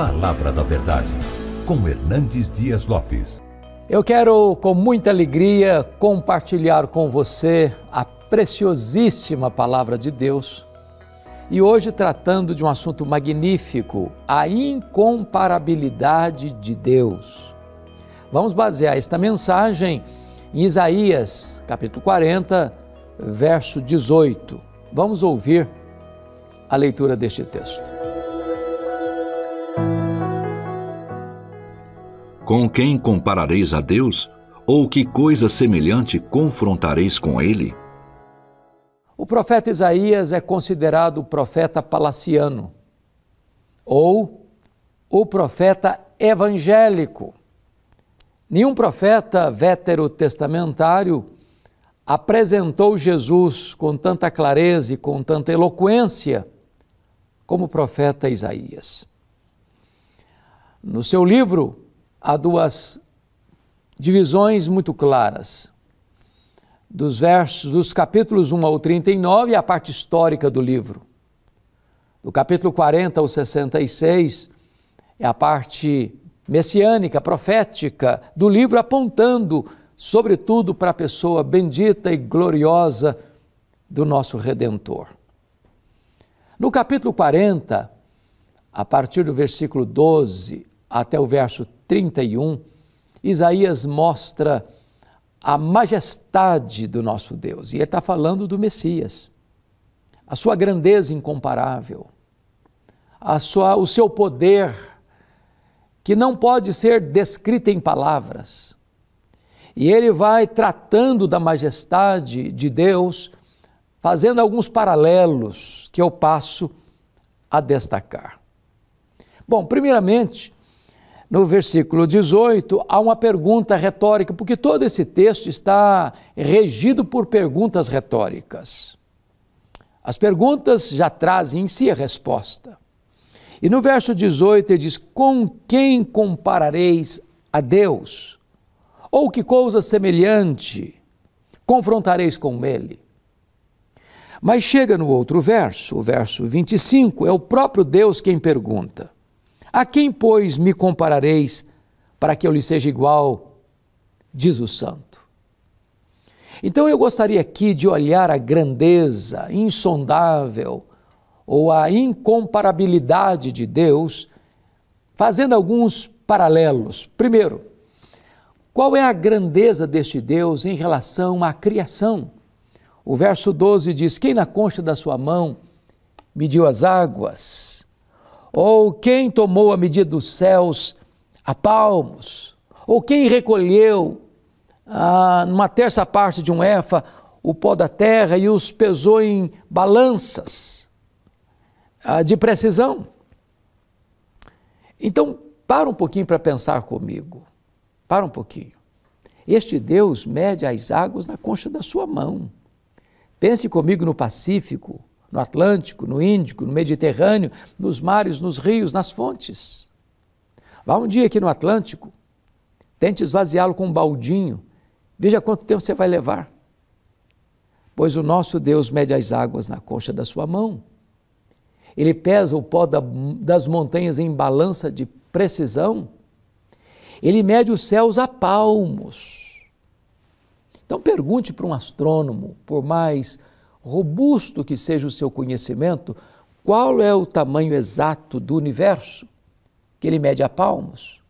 Palavra da Verdade, com Hernandes Dias Lopes. Eu quero, com muita alegria, compartilhar com você a preciosíssima Palavra de Deus. E hoje, tratando de um assunto magnífico, a incomparabilidade de Deus. Vamos basear esta mensagem em Isaías, capítulo 40, verso 18. Vamos ouvir a leitura deste texto. Com quem comparareis a Deus? Ou que coisa semelhante confrontareis com ele? O profeta Isaías é considerado o profeta palaciano ou o profeta evangélico. Nenhum profeta veterotestamentário apresentou Jesus com tanta clareza e com tanta eloquência como o profeta Isaías. No seu livro, há duas divisões muito claras. Dos versos dos capítulos 1 ao 39, a parte histórica do livro. Do capítulo 40 ao 66 é a parte messiânica, profética do livro apontando sobretudo para a pessoa bendita e gloriosa do nosso redentor. No capítulo 40, a partir do versículo 12 até o verso 31, Isaías mostra a majestade do nosso Deus. E ele está falando do Messias, a sua grandeza incomparável, a sua, o seu poder, que não pode ser descrito em palavras. E ele vai tratando da majestade de Deus, fazendo alguns paralelos que eu passo a destacar. Bom, primeiramente, no versículo 18, há uma pergunta retórica, porque todo esse texto está regido por perguntas retóricas. As perguntas já trazem em si a resposta. E no verso 18 ele diz: Com quem comparareis a Deus? Ou que coisa semelhante confrontareis com ele? Mas chega no outro verso, o verso 25, é o próprio Deus quem pergunta. A quem, pois, me comparareis para que eu lhe seja igual? Diz o santo. Então eu gostaria aqui de olhar a grandeza insondável ou a incomparabilidade de Deus, fazendo alguns paralelos. Primeiro, qual é a grandeza deste Deus em relação à criação? O verso 12 diz: Quem na concha da sua mão mediu as águas ou quem tomou a medida dos céus a palmos? Ou quem recolheu ah, terça parte de um efa o pó da terra e os pesou em balanças ah, de precisão? Então, para um pouquinho para pensar comigo. Para um pouquinho. Este Deus mede as águas na concha da sua mão. Pense comigo no Pacífico, no Atlântico, no Índico, no Mediterrâneo, nos mares, nos rios, nas fontes. Vá um dia aqui no Atlântico, tente esvaziá-lo com um baldinho, veja quanto tempo você vai levar. Pois o nosso Deus mede as águas na concha da sua mão. Ele pesa o pó das montanhas em balança de precisão. Ele mede os céus a palmos. Então pergunte para um astrônomo, por mais robusto que seja o seu conhecimento, qual é o tamanho exato do universo, que ele mede a palmos.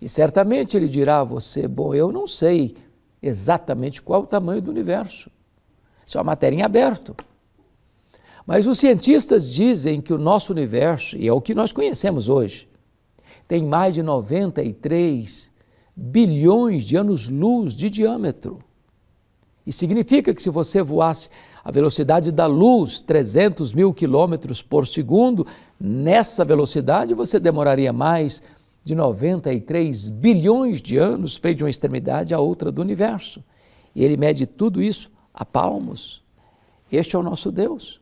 E certamente ele dirá a você: Bom, eu não sei exatamente qual o tamanho do universo. Isso é uma matéria em aberto. Mas os cientistas dizem que o nosso universo, e é o que nós conhecemos hoje, tem mais de 93 bilhões de anos-luz de diâmetro. E significa que se você voasse a velocidade da luz, 300 mil quilômetros por segundo, nessa velocidade você demoraria mais de 93 bilhões de anos para ir de uma extremidade à outra do universo. E ele mede tudo isso a palmos. Este é o nosso Deus.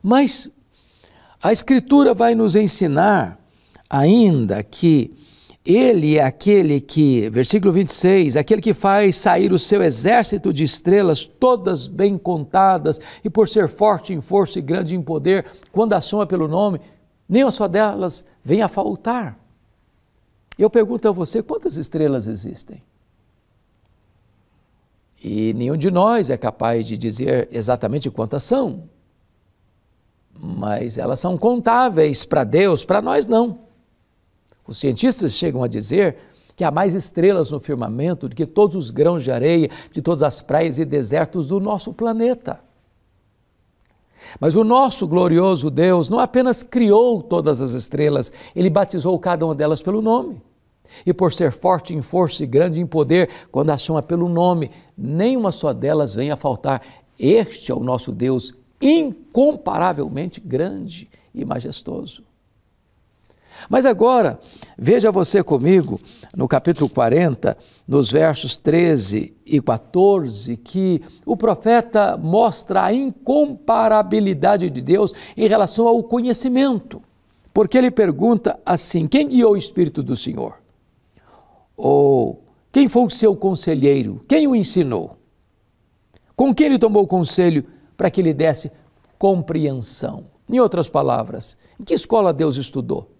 Mas a Escritura vai nos ensinar ainda que ele é aquele que, versículo 26, aquele que faz sair o seu exército de estrelas, todas bem contadas, e por ser forte em força e grande em poder, quando a soma pelo nome, nem só delas vem a faltar. Eu pergunto a você: quantas estrelas existem? E nenhum de nós é capaz de dizer exatamente quantas são, mas elas são contáveis para Deus, para nós não. Os cientistas chegam a dizer que há mais estrelas no firmamento do que todos os grãos de areia de todas as praias e desertos do nosso planeta. Mas o nosso glorioso Deus não apenas criou todas as estrelas, ele batizou cada uma delas pelo nome. E por ser forte em força e grande em poder, quando a chama pelo nome, nenhuma só delas vem a faltar. Este é o nosso Deus incomparavelmente grande e majestoso. Mas agora, veja você comigo no capítulo 40, nos versos 13 e 14, que o profeta mostra a incomparabilidade de Deus em relação ao conhecimento. Porque ele pergunta assim: quem guiou o Espírito do Senhor? Ou quem foi o seu conselheiro? Quem o ensinou? Com quem ele tomou conselho para que lhe desse compreensão? Em outras palavras, em que escola Deus estudou?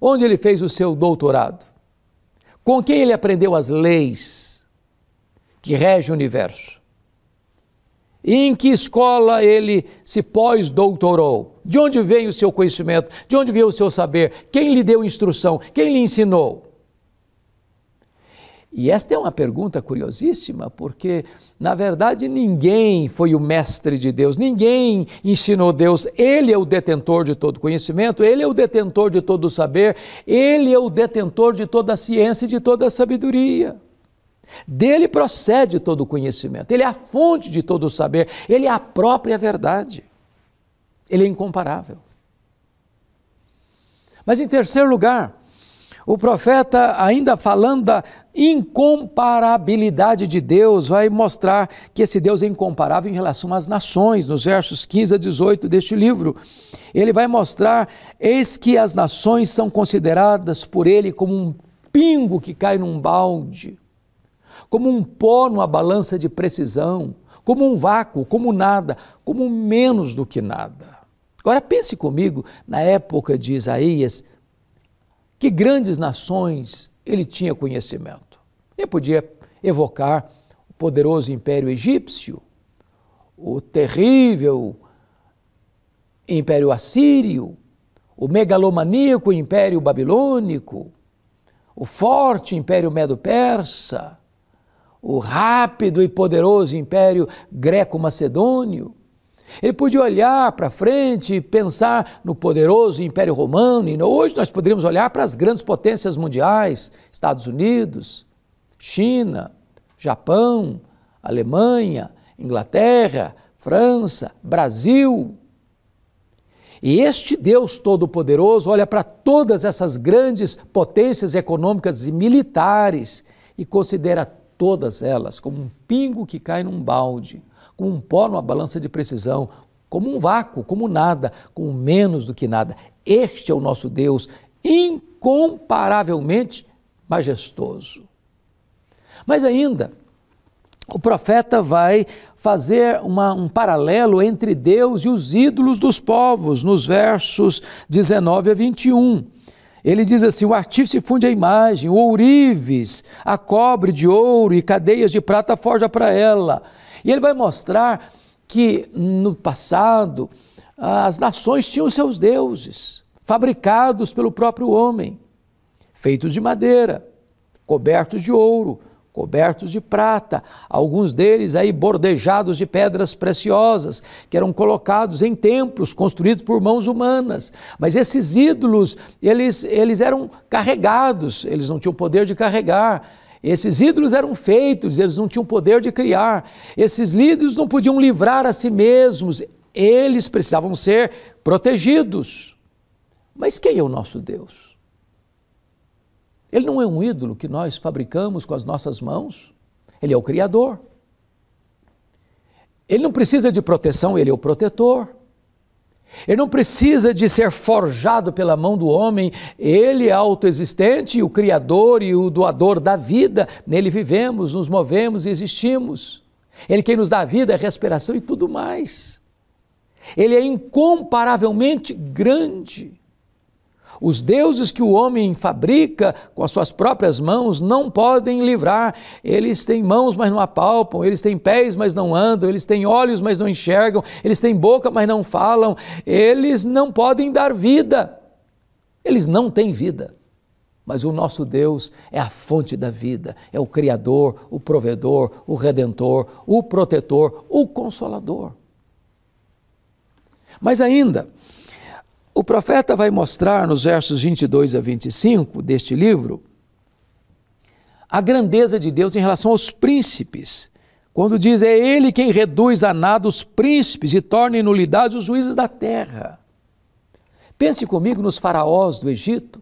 Onde ele fez o seu doutorado? Com quem ele aprendeu as leis que regem o universo? Em que escola ele se pós-doutorou? De onde veio o seu conhecimento? De onde veio o seu saber? Quem lhe deu instrução? Quem lhe ensinou? E esta é uma pergunta curiosíssima, porque, na verdade, ninguém foi o mestre de Deus, ninguém ensinou Deus. Ele é o detentor de todo conhecimento, ele é o detentor de todo saber, ele é o detentor de toda a ciência e de toda a sabedoria. Dele procede todo o conhecimento, ele é a fonte de todo o saber, ele é a própria verdade. Ele é incomparável. Mas, em terceiro lugar, o profeta, ainda falando da incomparabilidade de Deus, vai mostrar que esse Deus é incomparável em relação às nações, nos versos 15 a 18 deste livro. Ele vai mostrar: eis que as nações são consideradas por ele como um pingo que cai num balde, como um pó numa balança de precisão, como um vácuo, como nada, como menos do que nada. Agora pense comigo, na época de Isaías, que grandes nações ele tinha conhecimento. Ele podia evocar o poderoso Império Egípcio, o terrível Império Assírio, o megalomaníaco Império Babilônico, o forte Império Medo-Persa, o rápido e poderoso Império Greco-Macedônio. Ele podia olhar para frente e pensar no poderoso Império Romano, e hoje nós poderíamos olhar para as grandes potências mundiais: Estados Unidos, China, Japão, Alemanha, Inglaterra, França, Brasil. E este Deus Todo-Poderoso olha para todas essas grandes potências econômicas e militares e considera todas elas como um pingo que cai num balde com um pó numa balança de precisão, como um vácuo, como nada, com menos do que nada. Este é o nosso Deus, incomparavelmente majestoso. Mas ainda, o profeta vai fazer uma, um paralelo entre Deus e os ídolos dos povos, nos versos 19 a 21. Ele diz assim: o artífice funde a imagem, o ourives a cobre de ouro e cadeias de prata forja para ela. E ele vai mostrar que no passado as nações tinham seus deuses, fabricados pelo próprio homem, feitos de madeira, cobertos de ouro, cobertos de prata, alguns deles aí bordejados de pedras preciosas, que eram colocados em templos construídos por mãos humanas. Mas esses ídolos, eles, eles eram carregados, eles não tinham poder de carregar, esses ídolos eram feitos, eles não tinham poder de criar. Esses líderes não podiam livrar a si mesmos, eles precisavam ser protegidos. Mas quem é o nosso Deus? Ele não é um ídolo que nós fabricamos com as nossas mãos, ele é o Criador. Ele não precisa de proteção, ele é o protetor. Ele não precisa de ser forjado pela mão do homem, ele é autoexistente, o criador e o doador da vida, nele vivemos, nos movemos e existimos. Ele quem nos dá a vida, a é respiração e tudo mais. Ele é incomparavelmente grande. Os deuses que o homem fabrica com as suas próprias mãos não podem livrar. Eles têm mãos, mas não apalpam, eles têm pés, mas não andam, eles têm olhos, mas não enxergam, eles têm boca, mas não falam. Eles não podem dar vida. Eles não têm vida. Mas o nosso Deus é a fonte da vida, é o Criador, o Provedor, o Redentor, o Protetor, o Consolador. Mas ainda, o profeta vai mostrar nos versos 22 a 25 deste livro a grandeza de Deus em relação aos príncipes. Quando diz: É Ele quem reduz a nada os príncipes e torna em nulidade os juízes da terra. Pense comigo nos faraós do Egito.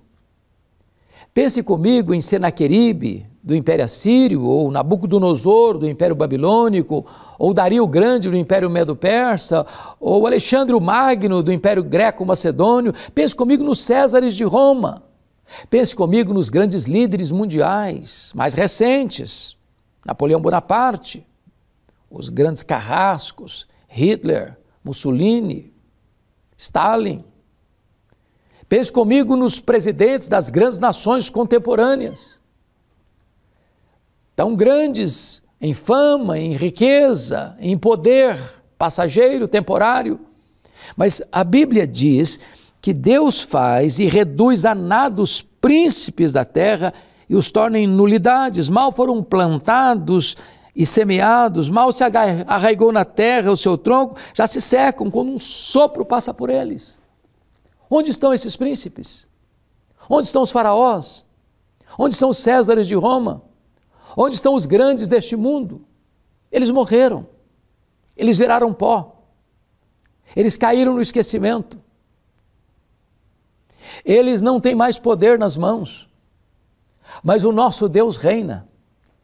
Pense comigo em Senaqueribe, do Império Assírio, ou Nabucodonosor, do Império Babilônico, ou Dario Grande do Império Medo-Persa, ou Alexandre o Magno do Império Greco-Macedônio. Pense comigo nos Césares de Roma. Pense comigo nos grandes líderes mundiais mais recentes: Napoleão Bonaparte, os grandes carrascos, Hitler, Mussolini, Stalin. Pense comigo nos presidentes das grandes nações contemporâneas. Tão grandes em fama, em riqueza, em poder passageiro, temporário. Mas a Bíblia diz que Deus faz e reduz a nada os príncipes da terra e os torna em nulidades, mal foram plantados e semeados, mal se arraigou na terra o seu tronco, já se secam quando um sopro passa por eles. Onde estão esses príncipes? Onde estão os faraós? Onde estão os Césares de Roma? Onde estão os grandes deste mundo? Eles morreram. Eles viraram pó. Eles caíram no esquecimento. Eles não têm mais poder nas mãos. Mas o nosso Deus reina.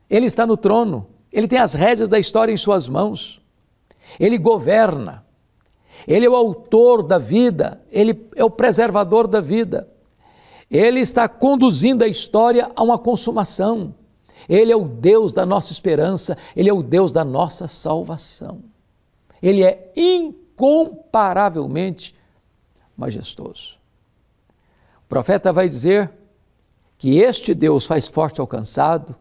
Ele está no trono. Ele tem as rédeas da história em suas mãos. Ele governa. Ele é o autor da vida. Ele é o preservador da vida. Ele está conduzindo a história a uma consumação. Ele é o Deus da nossa esperança, Ele é o Deus da nossa salvação. Ele é incomparavelmente majestoso. O profeta vai dizer que este Deus faz forte ao cansado,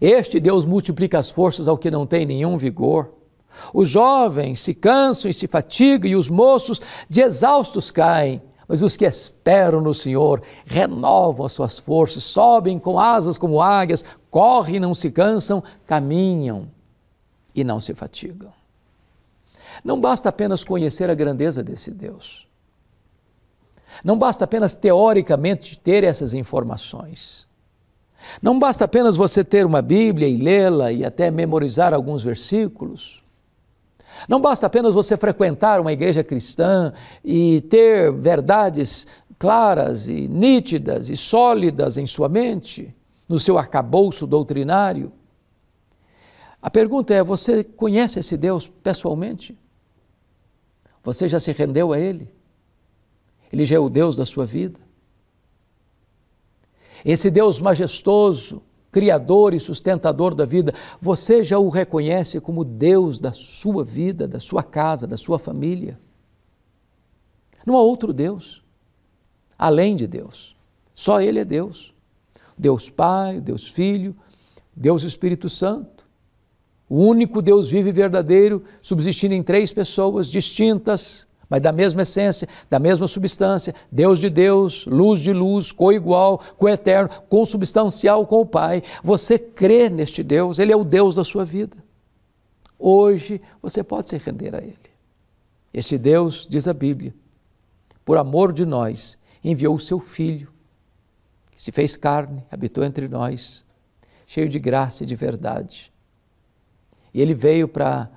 este Deus multiplica as forças ao que não tem nenhum vigor. Os jovens se cansam e se fatigam, e os moços de exaustos caem mas os que esperam no Senhor renovam as suas forças, sobem com asas como águias, correm e não se cansam, caminham e não se fatigam. Não basta apenas conhecer a grandeza desse Deus. Não basta apenas teoricamente ter essas informações. Não basta apenas você ter uma Bíblia e lê-la e até memorizar alguns versículos. Não basta apenas você frequentar uma igreja cristã e ter verdades claras e nítidas e sólidas em sua mente, no seu arcabouço doutrinário. A pergunta é: você conhece esse Deus pessoalmente? Você já se rendeu a Ele? Ele já é o Deus da sua vida? Esse Deus majestoso, Criador e sustentador da vida, você já o reconhece como Deus da sua vida, da sua casa, da sua família? Não há outro Deus além de Deus. Só Ele é Deus. Deus Pai, Deus Filho, Deus Espírito Santo. O único Deus vivo e verdadeiro, subsistindo em três pessoas distintas, mas da mesma essência, da mesma substância, Deus de Deus, luz de luz, coigual, coeterno, consubstancial com o Pai. Você crê neste Deus, Ele é o Deus da sua vida. Hoje você pode se render a Ele. Este Deus, diz a Bíblia, por amor de nós, enviou o seu Filho, que se fez carne, habitou entre nós, cheio de graça e de verdade. E ele veio para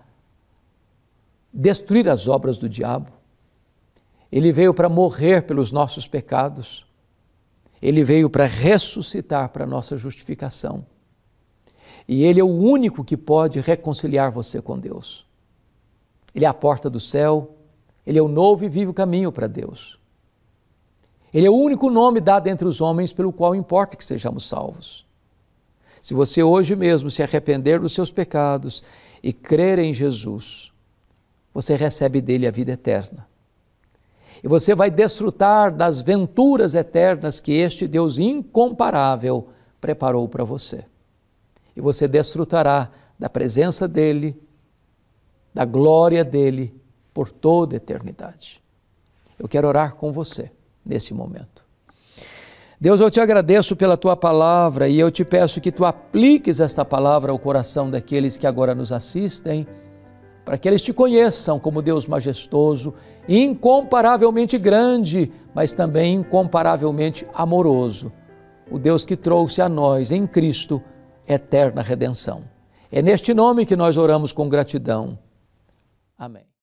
destruir as obras do diabo, ele veio para morrer pelos nossos pecados. Ele veio para ressuscitar para a nossa justificação. E Ele é o único que pode reconciliar você com Deus. Ele é a porta do céu, Ele é o novo e vivo caminho para Deus. Ele é o único nome dado entre os homens pelo qual importa que sejamos salvos. Se você hoje mesmo se arrepender dos seus pecados e crer em Jesus, você recebe dele a vida eterna e você vai desfrutar das venturas eternas que este Deus incomparável preparou para você. E você desfrutará da presença dele, da glória dele por toda a eternidade. Eu quero orar com você nesse momento. Deus, eu te agradeço pela tua palavra e eu te peço que tu apliques esta palavra ao coração daqueles que agora nos assistem, para que eles te conheçam como Deus majestoso incomparavelmente grande, mas também incomparavelmente amoroso. O Deus que trouxe a nós em Cristo eterna redenção. É neste nome que nós oramos com gratidão. Amém.